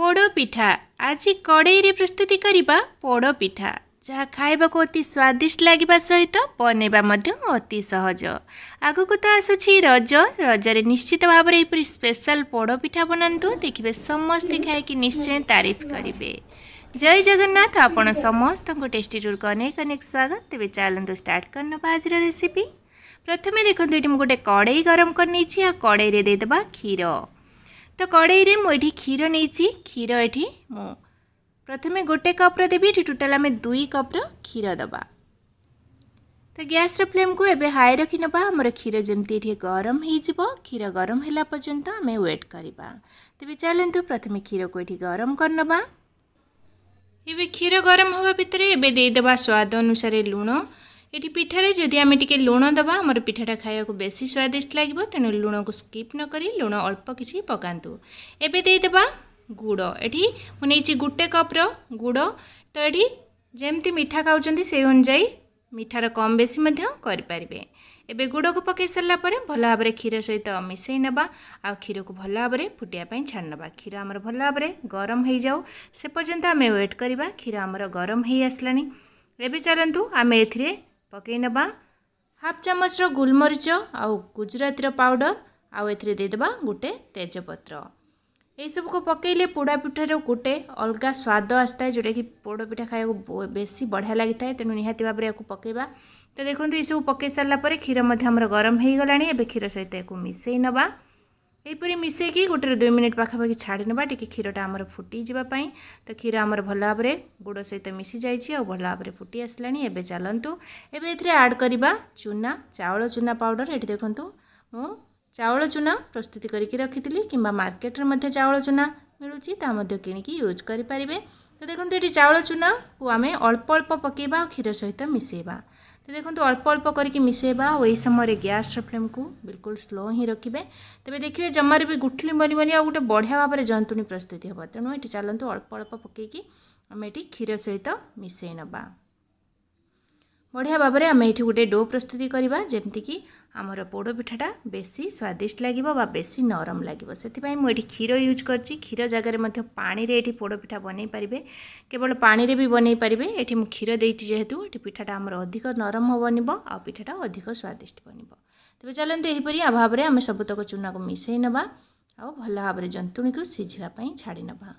ପୋଡ଼ ପିଠା ଆଜି କଡ଼େଇରେ ପ୍ରସ୍ତୁତି କରିବା ପୋଡ଼ ପିଠା ଯାହା ଖାଇବାକୁ ଅତି ସ୍ୱାଦିଷ୍ଟ ଲାଗିବା ସହିତ ବନେଇବା ମଧ୍ୟ ଅତି ସହଜ ଆଗକୁ ତ ଆସୁଛି ରଜ ରଜରେ ନିଶ୍ଚିତ ଭାବରେ ଏହିପରି ସ୍ପେଶାଲ ପୋଡ଼ ପିଠା ବନାନ୍ତୁ ଦେଖିବେ ସମସ୍ତେ ଖାଇକି ନିଶ୍ଚୟ ତାରିଫ କରିବେ ଜୟ ଜଗନ୍ନାଥ ଆପଣ ସମସ୍ତଙ୍କୁ ଟେଷ୍ଟି ଟୁର୍କୁ ଅନେକ ଅନେକ ସ୍ୱାଗତ ତେବେ ଚାଲନ୍ତୁ ଷ୍ଟାର୍ଟ କରିନେବା ଆଜିର ରେସିପି ପ୍ରଥମେ ଦେଖନ୍ତୁ ଏଠି ମୁଁ ଗୋଟେ କଡ଼େଇ ଗରମ କରିନେଇଛି ଆଉ କଡ଼େଇରେ ଦେଇଦେବା କ୍ଷୀର ତ କଡ଼େଇରେ ମୁଁ ଏଠି କ୍ଷୀର ନେଇଛି କ୍ଷୀର ଏଠି ମୁଁ ପ୍ରଥମେ ଗୋଟେ କପ୍ର ଦେବି ଏଠି ଟୋଟାଲ୍ ଆମେ ଦୁଇ କପ୍ର କ୍ଷୀର ଦେବା ତ ଗ୍ୟାସ୍ର ଫ୍ଲେମ୍କୁ ଏବେ ହାଇ ରଖିନେବା ଆମର କ୍ଷୀର ଯେମିତି ଏଠି ଗରମ ହୋଇଯିବ କ୍ଷୀର ଗରମ ହେଲା ପର୍ଯ୍ୟନ୍ତ ଆମେ ୱେଟ୍ କରିବା ତେବେ ଚାଲନ୍ତୁ ପ୍ରଥମେ କ୍ଷୀରକୁ ଏଠି ଗରମ କରିନେବା ଏବେ କ୍ଷୀର ଗରମ ହେବା ଭିତରେ ଏବେ ଦେଇଦେବା ସ୍ୱାଦ ଅନୁସାରେ ଲୁଣ ଏଠି ପିଠାରେ ଯଦି ଆମେ ଟିକେ ଲୁଣ ଦେବା ଆମର ପିଠାଟା ଖାଇବାକୁ ବେଶୀ ସ୍ୱାଦିଷ୍ଟ ଲାଗିବ ତେଣୁ ଲୁଣକୁ ସ୍କିପ୍ ନକରି ଲୁଣ ଅଳ୍ପ କିଛି ପକାନ୍ତୁ ଏବେ ଦେଇଦେବା ଗୁଡ଼ ଏଠି ମୁଁ ନେଇଛି ଗୋଟେ କପ୍ର ଗୁଡ଼ ତ ଏଠି ଯେମିତି ମିଠା ଖାଉଛନ୍ତି ସେଇ ଅନୁଯାୟୀ ମିଠାର କମ୍ ବେଶୀ ମଧ୍ୟ କରିପାରିବେ ଏବେ ଗୁଡ଼କୁ ପକାଇ ସାରିଲା ପରେ ଭଲ ଭାବରେ କ୍ଷୀର ସହିତ ମିଶାଇ ନେବା ଆଉ କ୍ଷୀରକୁ ଭଲ ଭାବରେ ଫୁଟିବା ପାଇଁ ଛାଡ଼ି ନେବା କ୍ଷୀର ଆମର ଭଲ ଭାବରେ ଗରମ ହୋଇଯାଉ ସେ ପର୍ଯ୍ୟନ୍ତ ଆମେ ୱେଟ୍ କରିବା କ୍ଷୀର ଆମର ଗରମ ହୋଇ ଆସିଲାଣି ଏବେ ଚାଲନ୍ତୁ ଆମେ ଏଥିରେ ପକାଇ ନେବା ହାଫ୍ ଚାମଚର ଗୋଲମରିଚ ଆଉ ଗୁଜୁରାତିର ପାଉଡ଼ର ଆଉ ଏଥିରେ ଦେଇଦେବା ଗୋଟେ ତେଜପତ୍ର ଏଇସବୁକୁ ପକାଇଲେ ପୋଡ଼ା ପିଠାର ଗୋଟେ ଅଲଗା ସ୍ୱାଦ ଆସିଥାଏ ଯେଉଁଟାକି ପୋଡ଼ ପିଠା ଖାଇବାକୁ ବେଶୀ ବଢ଼ିଆ ଲାଗିଥାଏ ତେଣୁ ନିହାତି ଭାବରେ ୟାକୁ ପକାଇବା ତ ଦେଖନ୍ତୁ ଏସବୁ ପକାଇ ସାରିଲା ପରେ କ୍ଷୀର ମଧ୍ୟ ଆମର ଗରମ ହୋଇଗଲାଣି ଏବେ କ୍ଷୀର ସହିତ ୟାକୁ ମିଶାଇ ନେବା ଏହିପରି ମିଶାଇକି ଗୋଟେରୁ ଦୁଇ ମିନିଟ୍ ପାଖାପାଖି ଛାଡ଼ି ନେବା ଟିକିଏ କ୍ଷୀରଟା ଆମର ଫୁଟିଯିବା ପାଇଁ ତ କ୍ଷୀର ଆମର ଭଲ ଭାବରେ ଗୋଡ଼ ସହିତ ମିଶିଯାଇଛି ଆଉ ଭଲ ଭାବରେ ଫୁଟି ଆସିଲାଣି ଏବେ ଚାଲନ୍ତୁ ଏବେ ଏଥିରେ ଆଡ଼୍ କରିବା ଚୁନା ଚାଉଳ ଚୁନା ପାଉଡ଼ର ଏଠି ଦେଖନ୍ତୁ ମୁଁ ଚାଉଳ ଚୁନା ପ୍ରସ୍ତୁତି କରିକି ରଖିଥିଲି କିମ୍ବା ମାର୍କେଟରେ ମଧ୍ୟ ଚାଉଳ ଚୁନା ମିଳୁଛି ତା ମଧ୍ୟ କିଣିକି ୟୁଜ୍ କରିପାରିବେ ତ ଦେଖନ୍ତୁ ଏଠି ଚାଉଳ ଚୁନାକୁ ଆମେ ଅଳ୍ପ ଅଳ୍ପ ପକାଇବା ଆଉ କ୍ଷୀର ସହିତ ମିଶାଇବା तो देखो अल्प अल्प करके मिसेवा और यही समय गैस फ्लेम को बिल्कुल स्लो ही रखिए तेज देखिए जमार भी गुठली मरबनी आ गए बढ़िया भाव में जंतुणी प्रस्तुति हे तेणु ये चलतु अल्प अल्प पकईकि आम ये क्षीर सहित मिसई नवा ବଢ଼ିଆ ଭାବରେ ଆମେ ଏଠି ଗୋଟେ ଡୋ ପ୍ରସ୍ତୁତି କରିବା ଯେମିତିକି ଆମର ପୋଡ଼ପିଠାଟା ବେଶୀ ସ୍ୱାଦିଷ୍ଟ ଲାଗିବ ବା ବେଶୀ ନରମ ଲାଗିବ ସେଥିପାଇଁ ମୁଁ ଏଠି କ୍ଷୀର ୟୁଜ୍ କରିଛି କ୍ଷୀର ଜାଗାରେ ମଧ୍ୟ ପାଣିରେ ଏଠି ପୋଡ଼ପିଠା ବନେଇ ପାରିବେ କେବଳ ପାଣିରେ ବି ବନେଇ ପାରିବେ ଏଠି ମୁଁ କ୍ଷୀର ଦେଇଛି ଯେହେତୁ ଏଠି ପିଠାଟା ଆମର ଅଧିକ ନରମ ବନିବ ଆଉ ପିଠାଟା ଅଧିକ ସ୍ୱାଦିଷ୍ଟ ବନିବ ତେବେ ଚାଲନ୍ତୁ ଏହିପରି ଭାବରେ ଆମେ ସବୁତକ ଚୁନାକୁ ମିଶାଇ ନେବା ଆଉ ଭଲ ଭାବରେ ଜନ୍ତୁଣୀକୁ ସିଝିବା ପାଇଁ ଛାଡ଼ି ନେବା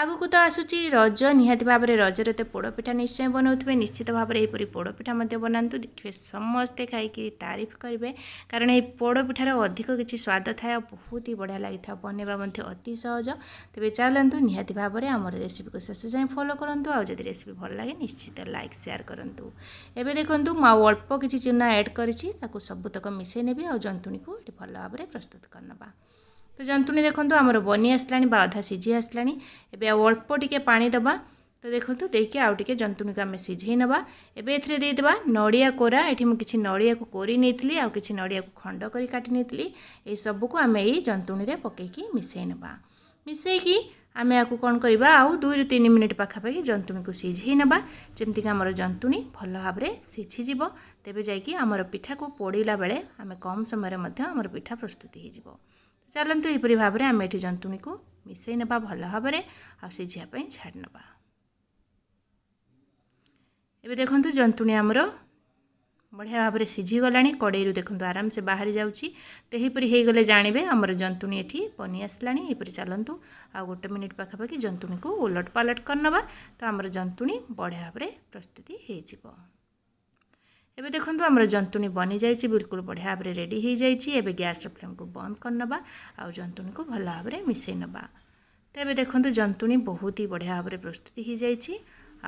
ଆଗକୁ ତ ଆସୁଛି ରଜ ନିହାତି ଭାବରେ ରଜରେ ତ ପୋଡ଼ପିଠା ନିଶ୍ଚୟ ବନାଉଥିବେ ନିଶ୍ଚିତ ଭାବରେ ଏହିପରି ପୋଡ଼ପିଠା ମଧ୍ୟ ବନାନ୍ତୁ ଦେଖିବେ ସମସ୍ତେ ଖାଇକି ତାରିଫ କରିବେ କାରଣ ଏହି ପୋଡ଼ପିଠାର ଅଧିକ କିଛି ସ୍ୱାଦ ଥାଏ ଆଉ ବହୁତ ହି ବଢ଼ିଆ ଲାଗିଥାଏ ବନାଇବା ମଧ୍ୟ ଅତି ସହଜ ତେବେ ଚାଲନ୍ତୁ ନିହାତି ଭାବରେ ଆମର ରେସିପିକୁ ଶେଷ ଯାଏଁ ଫଲୋ କରନ୍ତୁ ଆଉ ଯଦି ରେସିପି ଭଲ ଲାଗେ ନିଶ୍ଚିତ ଲାଇକ୍ ସେୟାର କରନ୍ତୁ ଏବେ ଦେଖନ୍ତୁ ମୁଁ ଆଉ ଅଳ୍ପ କିଛି ଚୁନା ଆଡ଼୍ କରିଛି ତାକୁ ସବୁତକ ମିଶାଇ ନେବି ଆଉ ଜନ୍ତୁଣୀକୁ ଏଠି ଭଲ ଭାବରେ ପ୍ରସ୍ତୁତ କରିନେବା ତ ଜନ୍ତୁଣି ଦେଖନ୍ତୁ ଆମର ବନି ଆସିଲାଣି ବା ଅଧା ସିଝି ଆସିଲାଣି ଏବେ ଆଉ ଅଳ୍ପ ଟିକିଏ ପାଣି ଦେବା ତ ଦେଖନ୍ତୁ ଦେଇକି ଆଉ ଟିକିଏ ଜନ୍ତୁଣିକୁ ଆମେ ସିଝେଇ ନେବା ଏବେ ଏଥିରେ ଦେଇଦେବା ନଡ଼ିଆ କୋରା ଏଠି ମୁଁ କିଛି ନଡ଼ିଆକୁ କୋରି ନେଇଥିଲି ଆଉ କିଛି ନଡ଼ିଆକୁ ଖଣ୍ଡ କରି କାଟି ନେଇଥିଲି ଏହିସବୁକୁ ଆମେ ଏଇ ଜନ୍ତୁଣିରେ ପକାଇକି ମିଶାଇ ନେବା ମିଶାଇକି ଆମେ ଆକୁ କ'ଣ କରିବା ଆଉ ଦୁଇରୁ ତିନି ମିନିଟ୍ ପାଖାପାଖି ଜନ୍ତୁଣୀକୁ ସିଝାଇ ନେବା ଯେମିତିକି ଆମର ଜନ୍ତୁଣୀ ଭଲ ଭାବରେ ସିଝିଯିବ ତେବେ ଯାଇକି ଆମର ପିଠାକୁ ପୋଡ଼ିଲା ବେଳେ ଆମେ କମ୍ ସମୟରେ ମଧ୍ୟ ଆମର ପିଠା ପ୍ରସ୍ତୁତି ହୋଇଯିବ ଚାଲନ୍ତୁ ଏହିପରି ଭାବରେ ଆମେ ଏଠି ଜନ୍ତୁଣୀକୁ ମିଶାଇ ନେବା ଭଲ ଭାବରେ ଆଉ ସିଝିବା ପାଇଁ ଛାଡ଼ି ନେବା ଏବେ ଦେଖନ୍ତୁ ଜନ୍ତୁଣୀ ଆମର ବଢ଼ିଆ ଭାବରେ ସିଝିଗଲାଣି କଡ଼େଇରୁ ଦେଖନ୍ତୁ ଆରାମସେ ବାହାରି ଯାଉଛି ତ ଏହିପରି ହେଇଗଲେ ଜାଣିବେ ଆମର ଜନ୍ତୁଣି ଏଠି ପନି ଆସିଲାଣି ଏହିପରି ଚାଲନ୍ତୁ ଆଉ ଗୋଟେ ମିନିଟ୍ ପାଖାପାଖି ଜନ୍ତୁଣିକୁ ଓଲଟ ପାଲଟ କରିନେବା ତ ଆମର ଜନ୍ତୁଣି ବଢ଼ିଆ ଭାବରେ ପ୍ରସ୍ତୁତି ହୋଇଯିବ ଏବେ ଦେଖନ୍ତୁ ଆମର ଜନ୍ତୁଣି ବନିଯାଇଛି ବିଲକୁଲ ବଢ଼ିଆ ଭାବରେ ରେଡ଼ି ହୋଇଯାଇଛି ଏବେ ଗ୍ୟାସ୍ର ଫ୍ଲେମ୍କୁ ବନ୍ଦ କରିନେବା ଆଉ ଜନ୍ତୁଣିକୁ ଭଲ ଭାବରେ ମିଶାଇ ନେବା ତ ଏବେ ଦେଖନ୍ତୁ ଜନ୍ତୁଣି ବହୁତ ହି ବଢ଼ିଆ ଭାବରେ ପ୍ରସ୍ତୁତି ହୋଇଯାଇଛି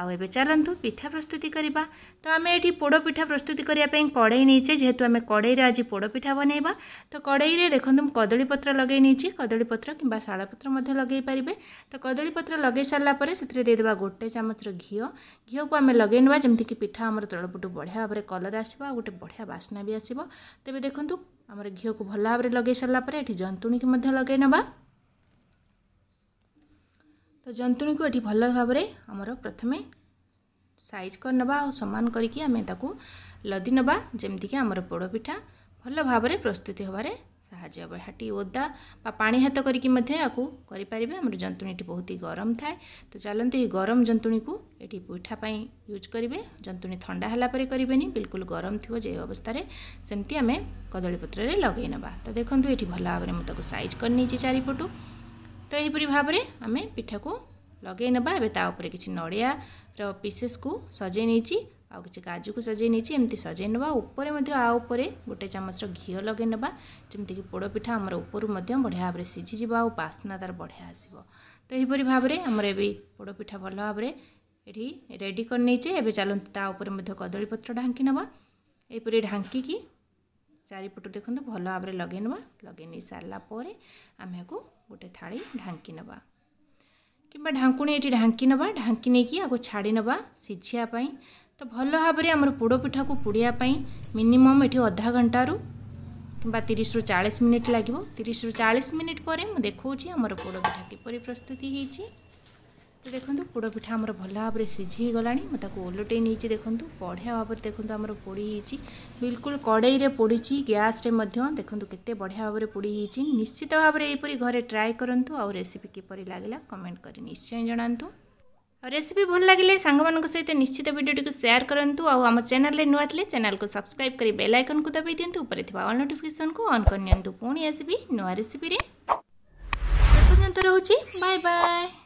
ଆଉ ଏବେ ଚାଲନ୍ତୁ ପିଠା ପ୍ରସ୍ତୁତି କରିବା ତ ଆମେ ଏଠି ପୋଡ଼ପିଠା ପ୍ରସ୍ତୁତି କରିବା ପାଇଁ କଡ଼େଇ ନେଇଛେ ଯେହେତୁ ଆମେ କଡ଼େଇରେ ଆଜି ପୋଡ଼ପିଠା ବନେଇବା ତ କଡ଼େଇରେ ଦେଖନ୍ତୁ ମୁଁ କଦଳୀପତ୍ର ଲଗେଇ ନେଇଛି କଦଳୀପତ୍ର କିମ୍ବା ଶାଳପତ୍ର ମଧ୍ୟ ଲଗେଇ ପାରିବେ ତ କଦଳୀପତ୍ର ଲଗେଇ ସାରିଲା ପରେ ସେଥିରେ ଦେଇଦେବା ଗୋଟେ ଚାମଚର ଘିଅ ଘିଅକୁ ଆମେ ଲଗେଇ ନେବା ଯେମିତିକି ପିଠା ଆମର ତଳପଟୁ ବଢ଼ିଆ ଭାବରେ କଲର୍ ଆସିବ ଆଉ ଗୋଟେ ବଢ଼ିଆ ବାସ୍ନା ବି ଆସିବ ତେବେ ଦେଖନ୍ତୁ ଆମର ଘିଅକୁ ଭଲ ଭାବରେ ଲଗେଇ ସାରିଲା ପରେ ଏଠି ଜନ୍ତୁଣିକି ମଧ୍ୟ ଲଗେଇ ନେବା ତ ଜନ୍ତୁଣୀକୁ ଏଠି ଭଲ ଭାବରେ ଆମର ପ୍ରଥମେ ସାଇଜ୍ କରିନେବା ଆଉ ସମାନ କରିକି ଆମେ ତାକୁ ଲଦି ନେବା ଯେମିତିକି ଆମର ପୋଡ଼ପିଠା ଭଲ ଭାବରେ ପ୍ରସ୍ତୁତି ହେବାରେ ସାହାଯ୍ୟ ହେବ ଏହାଟି ଓଦା ବା ପାଣି ହାତ କରିକି ମଧ୍ୟ ୟାକୁ କରିପାରିବେ ଆମର ଜନ୍ତୁଣୀଟି ବହୁତ ହି ଗରମ ଥାଏ ତ ଚାଲନ୍ତୁ ଏହି ଗରମ ଜନ୍ତୁଣୀକୁ ଏଠି ପିଠା ପାଇଁ ୟୁଜ୍ କରିବେ ଜନ୍ତୁଣୀ ଥଣ୍ଡା ହେଲା ପରେ କରିବେନି ବିଲକୁଲ ଗରମ ଥିବ ଯେ ଅବସ୍ଥାରେ ସେମିତି ଆମେ କଦଳୀପତ୍ରରେ ଲଗାଇ ନେବା ତ ଦେଖନ୍ତୁ ଏଠି ଭଲ ଭାବରେ ମୁଁ ତାକୁ ସାଇଜ୍ କରିନେଇଛି ଚାରିପଟୁ तो त यपरि भावे पिठाको नड़िया न पिसेस कु सजाइ नै आउँछ गाजुको सजाइ नै एमि सजाइ नपेपर गोटे चामच र घि लगै नोडपिठा बढिया भावना सिजि आउँ बास्ना त बढिया आस्यो त यपरि भावर अब पोडपिठा भन भएर एडिचे पत्र कदलिपत्र ढाँक नैपरि ढाङिकि চারিপটু দেখুন ভাল ভাবে লগাই নেবা লগাই নেই সারা পরে আমি এখন গোটে থাড়ি ঢাঙ্কি নেবা কিংবা ঢাঙ্কুণি এটি ঢাঙ্কি নেবা ঢাঙ্কি নেই আগে ছাড়ি নেবা সিঝিয়া ତ ଭଲ ଭାବରେ ଆମର ପୋଡ଼ପିଠାକୁ ପୋଡ଼ିବା ପାଇଁ ମିନିମମ୍ ଏଠି ଅଧା ଘଣ୍ଟାରୁ କିମ୍ବା ତିରିଶରୁ ଚାଳିଶ ମିନିଟ୍ ଲାଗିବ ତିରିଶରୁ ଚାଳିଶ ମିନିଟ୍ ପରେ ମୁଁ ଦେଖାଉଛି ଆମର ପୋଡ଼ପିଠା କିପରି ପ୍ରସ୍ତୁତି ହେଇଛି ଦେଖନ୍ତୁ ପୋଡ଼ ପିଠା ଆମର ଭଲ ଭାବରେ ସିଝି ଗଲାଣି ମୁଁ ତାକୁ ଓଲଟେଇ ନେଇଛି ଦେଖନ୍ତୁ ବଢ଼ିଆ ଭାବରେ ଦେଖନ୍ତୁ ଆମର ପୋଡ଼ି ହେଇଛି ବିଲକୁଲ କଡ଼େଇରେ ପୋଡ଼ିଛି ଗ୍ୟାସ୍ରେ ମଧ୍ୟ ଦେଖନ୍ତୁ କେତେ ବଢ଼ିଆ ଭାବରେ ପୋଡ଼ି ହେଇଛି ନିଶ୍ଚିତ ଭାବରେ ଏହିପରି ଘରେ ଟ୍ରାଏ କରନ୍ତୁ ଆଉ ରେସିପି କିପରି ଲାଗିଲା କମେଣ୍ଟ କରି ନିଶ୍ଚୟ ଜଣାନ୍ତୁ ଆଉ ରେସିପି ଭଲ ଲାଗିଲେ ସାଙ୍ଗମାନଙ୍କ ସହିତ ନିଶ୍ଚିତ ଭିଡ଼ିଓଟିକୁ ସେୟାର କରନ୍ତୁ ଆଉ ଆମ ଚ୍ୟାନେଲରେ ନୂଆ ଥିଲେ ଚ୍ୟାନେଲକୁ ସବସ୍କ୍ରାଇବ୍ କରି ବେଲ୍ ଆଇକନ୍କୁ ଦବାଇ ଦିଅନ୍ତୁ ଉପରେ ଥିବା ଅଲ୍ ନୋଟିଫିକେସନ୍କୁ ଅନ୍ କରିନିଅନ୍ତୁ ପୁଣି ଆସିବି ନୂଆ ରେସିପିରେ ସେ ପର୍ଯ୍ୟନ୍ତ ରହୁଛି ବାଏ ବାଏ